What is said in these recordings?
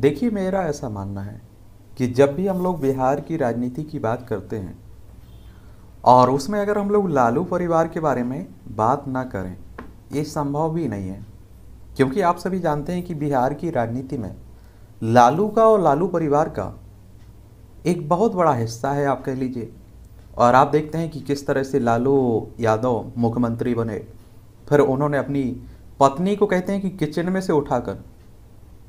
देखिए मेरा ऐसा मानना है कि जब भी हम लोग बिहार की राजनीति की बात करते हैं और उसमें अगर हम लोग लालू परिवार के बारे में बात ना करें ये संभव भी नहीं है क्योंकि आप सभी जानते हैं कि बिहार की राजनीति में लालू का और लालू परिवार का एक बहुत बड़ा हिस्सा है आप कह लीजिए और आप देखते हैं कि किस तरह से लालू यादव मुख्यमंत्री बने फिर उन्होंने अपनी पत्नी को कहते हैं कि किचन में से उठाकर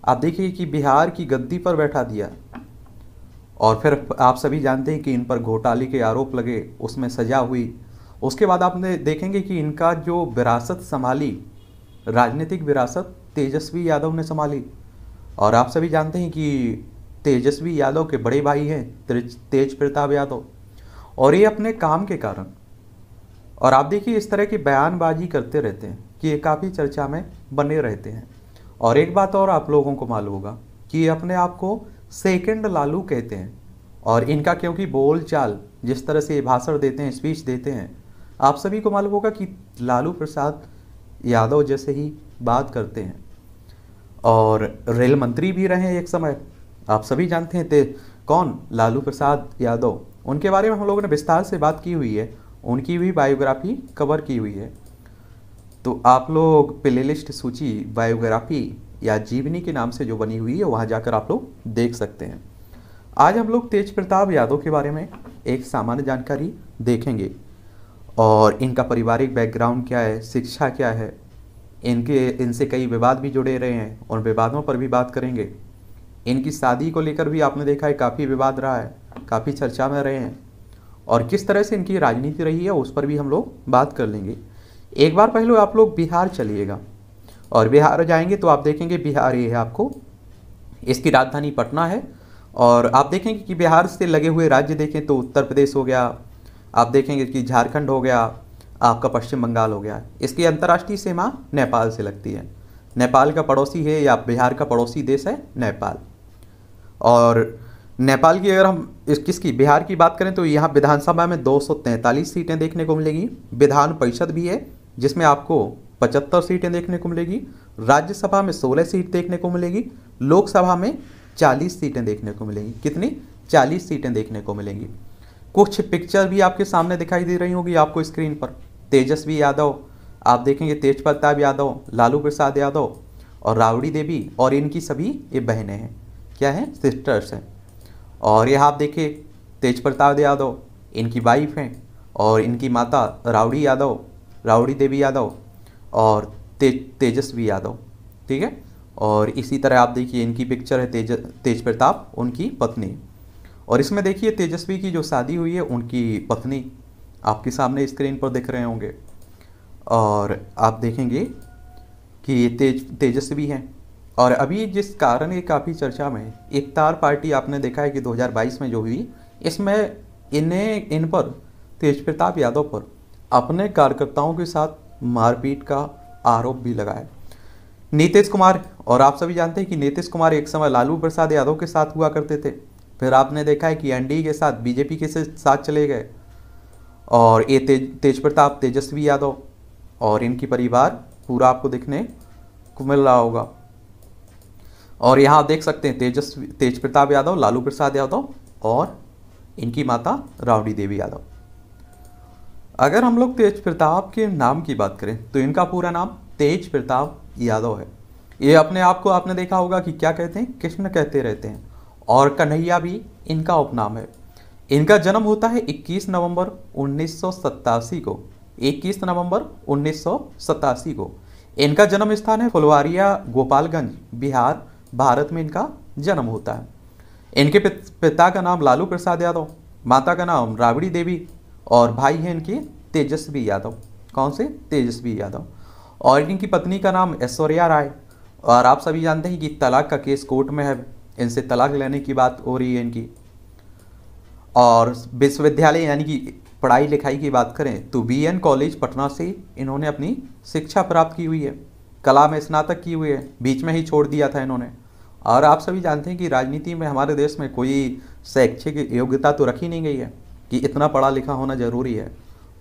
आप देखिए कि बिहार की गद्दी पर बैठा दिया और फिर आप सभी जानते हैं कि इन पर घोटाले के आरोप लगे उसमें सजा हुई उसके बाद आपने देखेंगे कि इनका जो विरासत संभाली राजनीतिक विरासत तेजस्वी यादव ने संभाली और आप सभी जानते हैं कि तेजस्वी यादव के बड़े भाई हैं तेज प्रताप यादव और ये अपने काम के कारण और आप देखिए इस तरह की बयानबाजी करते रहते हैं कि ये काफ़ी चर्चा में बने रहते हैं और एक बात और आप लोगों को मालूम होगा कि अपने आप को सेकेंड लालू कहते हैं और इनका क्योंकि बोल चाल जिस तरह से ये भाषण देते हैं स्पीच देते हैं आप सभी को मालूम होगा कि लालू प्रसाद यादव जैसे ही बात करते हैं और रेल मंत्री भी रहे एक समय आप सभी जानते हैं थे कौन लालू प्रसाद यादव उनके बारे में हम लोगों ने विस्तार से बात की हुई है उनकी भी बायोग्राफी कवर की हुई है तो आप लोग प्ले लिस्ट सूची बायोग्राफी या जीवनी के नाम से जो बनी हुई है वहाँ जाकर आप लोग देख सकते हैं आज हम लोग तेज प्रताप यादव के बारे में एक सामान्य जानकारी देखेंगे और इनका पारिवारिक बैकग्राउंड क्या है शिक्षा क्या है इनके इनसे कई विवाद भी जुड़े रहे हैं उन विवादों पर भी बात करेंगे इनकी शादी को लेकर भी आपने देखा है काफ़ी विवाद रहा है काफ़ी चर्चा में रहे हैं और किस तरह से इनकी राजनीति रही है उस पर भी हम लोग बात कर लेंगे एक बार पहले आप लोग बिहार चलिएगा और बिहार जाएंगे तो आप देखेंगे बिहार ये है आपको इसकी राजधानी पटना है और आप देखेंगे कि बिहार से लगे हुए राज्य देखें तो उत्तर प्रदेश हो गया आप देखेंगे कि झारखंड हो गया आपका पश्चिम बंगाल हो गया इसकी अंतर्राष्ट्रीय सीमा नेपाल से लगती है नेपाल का पड़ोसी है या बिहार का पड़ोसी देश है नेपाल और नेपाल की अगर हम इस किसकी बिहार की बात करें तो यहाँ विधानसभा में 243 सीटें देखने को मिलेंगी विधान परिषद भी है जिसमें आपको पचहत्तर सीटें देखने को मिलेगी राज्यसभा में सोलह सीट देखने को मिलेगी लोकसभा में चालीस सीटें देखने को मिलेंगी कितनी चालीस सीटें देखने को मिलेंगी कुछ पिक्चर भी आपके सामने दिखाई दे रही होगी आपको स्क्रीन पर तेजस्वी यादव आप देखेंगे तेज प्रताप यादव लालू प्रसाद यादव और रावड़ी देवी और इनकी सभी ये बहनें हैं क्या हैं सिस्टर्स हैं और यह आप देखिए तेज प्रताप यादव इनकी वाइफ हैं और इनकी माता रावड़ी यादव रावड़ी देवी यादव और ते, तेजस्वी यादव ठीक है और इसी तरह आप देखिए इनकी पिक्चर है तेज तेज प्रताप उनकी पत्नी और इसमें देखिए तेजस्वी की जो शादी हुई है उनकी पत्नी आपके सामने स्क्रीन पर दिख रहे होंगे और आप देखेंगे कि ये तेज तेजस्वी हैं और अभी जिस कारण ये काफ़ी चर्चा में इफ्तार पार्टी आपने देखा है कि 2022 में जो हुई इसमें इन्हें इन पर तेज प्रताप यादव पर अपने कार्यकर्ताओं के साथ मारपीट का आरोप भी लगाया नीतीश कुमार और आप सभी जानते हैं कि नीतीश कुमार एक समय लालू प्रसाद यादव के साथ हुआ करते थे फिर आपने देखा है कि एनडीए के साथ बीजेपी के साथ चले गए और ये तेज तेज प्रताप तेजस्वी यादव और इनकी परिवार पूरा आपको देखने को मिल रहा होगा और यहाँ आप देख सकते हैं तेजस्वी तेज प्रताप यादव लालू प्रसाद यादव और इनकी माता रावड़ी देवी यादव अगर हम लोग तेज प्रताप के नाम की बात करें तो इनका पूरा नाम तेज प्रताप यादव है ये अपने आप को आपने देखा होगा कि क्या कहते हैं कृष्ण कहते रहते हैं और कन्हैया भी इनका उपनाम है इनका जन्म होता है 21 नवंबर उन्नीस को 21 नवंबर उन्नीस को इनका जन्म स्थान है फुलवारिया गोपालगंज बिहार भारत में इनका जन्म होता है इनके पिता का नाम लालू प्रसाद यादव माता का नाम राबड़ी देवी और भाई हैं इनके तेजस्वी यादव कौन से तेजस्वी यादव और इनकी पत्नी का नाम ऐश्वर्या राय और आप सभी जानते हैं कि तलाक का केस कोर्ट में है इनसे तलाक लेने की बात हो रही है इनकी और विश्वविद्यालय यानी कि पढ़ाई लिखाई की बात करें तो बी एन कॉलेज पटना से इन्होंने अपनी शिक्षा प्राप्त की हुई है कला में स्नातक की हुई है बीच में ही छोड़ दिया था इन्होंने और आप सभी जानते हैं कि राजनीति में हमारे देश में कोई शैक्षिक योग्यता तो रखी नहीं गई है कि इतना पढ़ा लिखा होना ज़रूरी है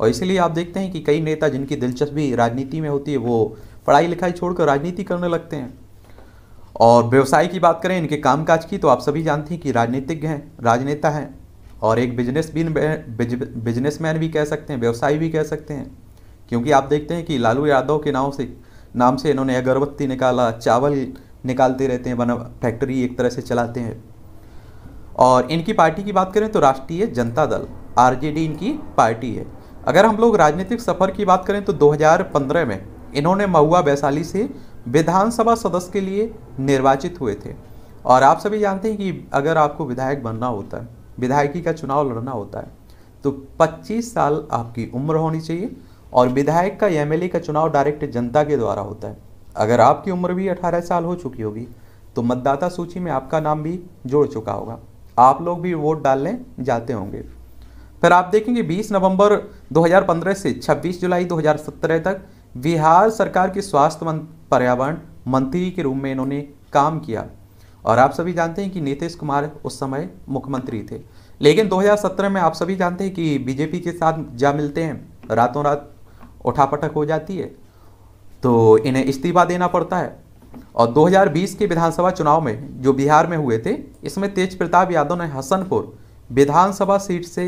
और इसीलिए आप देखते हैं कि कई नेता जिनकी दिलचस्पी राजनीति में होती है वो पढ़ाई लिखाई छोड़कर राजनीति करने लगते हैं और व्यवसाय की बात करें इनके कामकाज की तो आप सभी जानते हैं कि राजनीतिज्ञ हैं राजनेता हैं और एक बिजनेस भी बिजनेसमैन भी कह सकते हैं व्यवसायी भी कह सकते हैं क्योंकि आप देखते हैं कि लालू यादव के नाम से नाम से इन्होंने अगरबत्ती निकाला चावल निकालते रहते हैं बना फैक्ट्री एक तरह से चलाते हैं और इनकी पार्टी की बात करें तो राष्ट्रीय जनता दल आर इनकी पार्टी है अगर हम लोग राजनीतिक सफ़र की बात करें तो 2015 में इन्होंने महुआ वैशाली से विधानसभा सदस्य के लिए निर्वाचित हुए थे और आप सभी जानते हैं कि अगर आपको विधायक बनना होता है विधायकी का चुनाव लड़ना होता है तो 25 साल आपकी उम्र होनी चाहिए और विधायक का एम का चुनाव डायरेक्ट जनता के द्वारा होता है अगर आपकी उम्र भी अठारह साल हो चुकी होगी तो मतदाता सूची में आपका नाम भी जोड़ चुका होगा आप लोग भी वोट डालने जाते होंगे फिर आप देखेंगे 20 नवंबर 2015 से 26 जुलाई 2017 तक बिहार सरकार के स्वास्थ्य पर्यावरण मंत्री के रूप में इन्होंने काम किया और आप सभी जानते हैं कि नीतीश कुमार उस समय मुख्यमंत्री थे लेकिन 2017 में आप सभी जानते हैं कि बीजेपी के साथ जा मिलते हैं रातों रात उठापटक हो जाती है तो इन्हें इस्तीफा देना पड़ता है और 2020 के विधानसभा चुनाव में जो बिहार में हुए थे इसमें तेज प्रताप यादव ने हसनपुर विधानसभा सीट से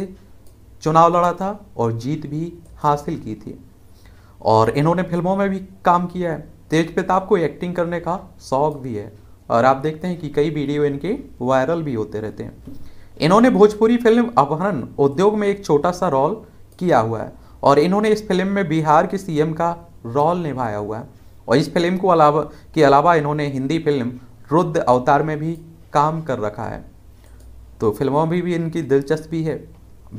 चुनाव लड़ा था और जीत भी हासिल की थी और इन्होंने फिल्मों में भी काम किया है तेज प्रताप को एक्टिंग करने का शौक भी है और आप देखते हैं कि कई वीडियो इनके वायरल भी होते रहते हैं इन्होंने भोजपुरी फिल्म अपहरण उद्योग में एक छोटा सा रोल किया हुआ है और इन्होंने इस फिल्म में बिहार के सीएम का रोल निभाया हुआ है और इस फिल्म को अलावा के अलावा इन्होंने हिंदी फिल्म रुद्र अवतार में भी काम कर रखा है तो फिल्मों में भी, भी इनकी दिलचस्पी है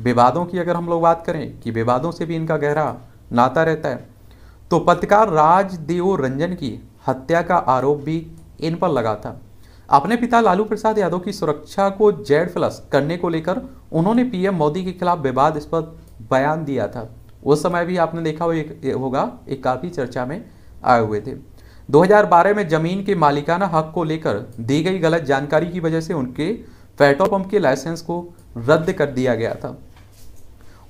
विवादों की अगर हम लोग बात करें कि विवादों से भी इनका गहरा नाता रहता है तो पत्रकार राजदेव रंजन की हत्या का आरोप भी इन पर लगा था अपने पिता लालू प्रसाद यादव की सुरक्षा को जेड फ्लस करने को लेकर उन्होंने पीएम मोदी के खिलाफ विवाद इस पर बयान दिया था उस समय भी आपने देखा हो एक होगा एक काफ़ी चर्चा में आए हुए थे 2012 में जमीन के मालिकाना हक को लेकर दी गई गलत जानकारी की वजह से उनके पेट्रोल पंप के लाइसेंस को रद्द कर दिया गया था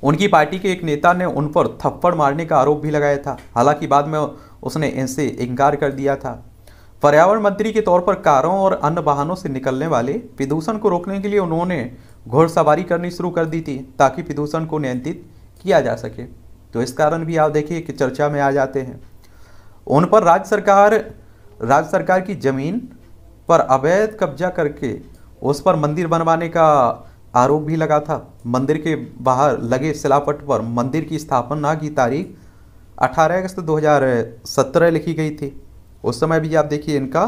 उनकी पार्टी के एक नेता ने उन पर थप्पड़ मारने का आरोप भी लगाया था हालांकि बाद में उसने इनसे इनकार कर दिया था पर्यावरण मंत्री के तौर पर कारों और अन्य वाहनों से निकलने वाले प्रदूषण को रोकने के लिए उन्होंने घोड़सवारी करनी शुरू कर दी थी ताकि प्रदूषण को नियंत्रित किया जा सके तो इस कारण भी आप देखिए कि चर्चा में आ जाते हैं उन पर राज्य सरकार राज्य सरकार की जमीन पर अवैध कब्जा करके उस पर मंदिर बनवाने का आरोप भी लगा था मंदिर के बाहर लगे सिलापट पर मंदिर की स्थापना की तारीख 18 अगस्त 2017 लिखी गई थी उस समय भी आप देखिए इनका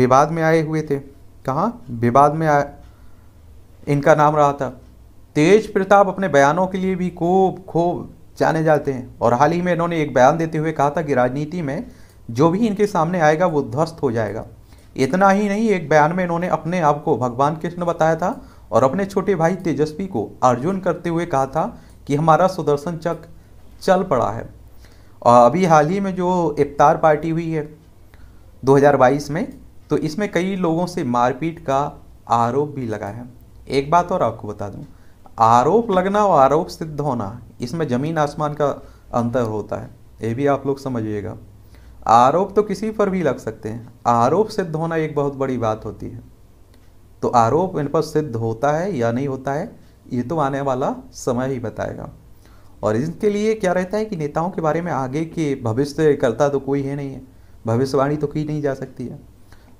विवाद में आए हुए थे कहाँ विवाद में आ इनका नाम रहा था तेज प्रताप अपने बयानों के लिए भी खूब खूब जाने जाते हैं और हाल ही में इन्होंने एक बयान देते हुए कहा था कि राजनीति में जो भी इनके सामने आएगा वो ध्वस्त हो जाएगा इतना ही नहीं एक बयान में इन्होंने अपने आप को भगवान कृष्ण बताया था और अपने छोटे भाई तेजस्वी को अर्जुन करते हुए कहा था कि हमारा सुदर्शन चक चल पड़ा है और अभी हाल ही में जो इफ्तार पार्टी हुई है 2022 में तो इसमें कई लोगों से मारपीट का आरोप भी लगा है एक बात और आपको बता दूं आरोप लगना और आरोप सिद्ध होना इसमें ज़मीन आसमान का अंतर होता है ये भी आप लोग समझिएगा आरोप तो किसी पर भी लग सकते हैं आरोप सिद्ध होना एक बहुत बड़ी बात होती है तो आरोप इन पर सिद्ध होता है या नहीं होता है ये तो आने वाला समय ही बताएगा और इनके लिए क्या रहता है कि नेताओं के बारे में आगे के भविष्य करता तो कोई है नहीं है भविष्यवाणी तो की नहीं जा सकती है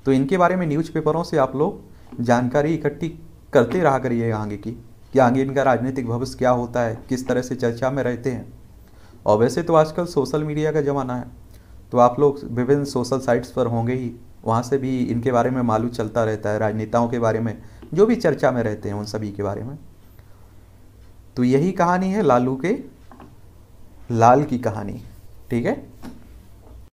तो इनके बारे में न्यूज़पेपरों से आप लोग जानकारी इकट्ठी करते रहा करिए आगे की कि आगे इनका राजनीतिक भविष्य क्या होता है किस तरह से चर्चा में रहते हैं और वैसे तो आजकल सोशल मीडिया का ज़माना है तो आप लोग विभिन्न सोशल साइट्स पर होंगे ही वहाँ से भी इनके बारे में मालूम चलता रहता है राजनेताओं के बारे में जो भी चर्चा में रहते हैं उन सभी के बारे में तो यही कहानी है लालू के लाल की कहानी ठीक है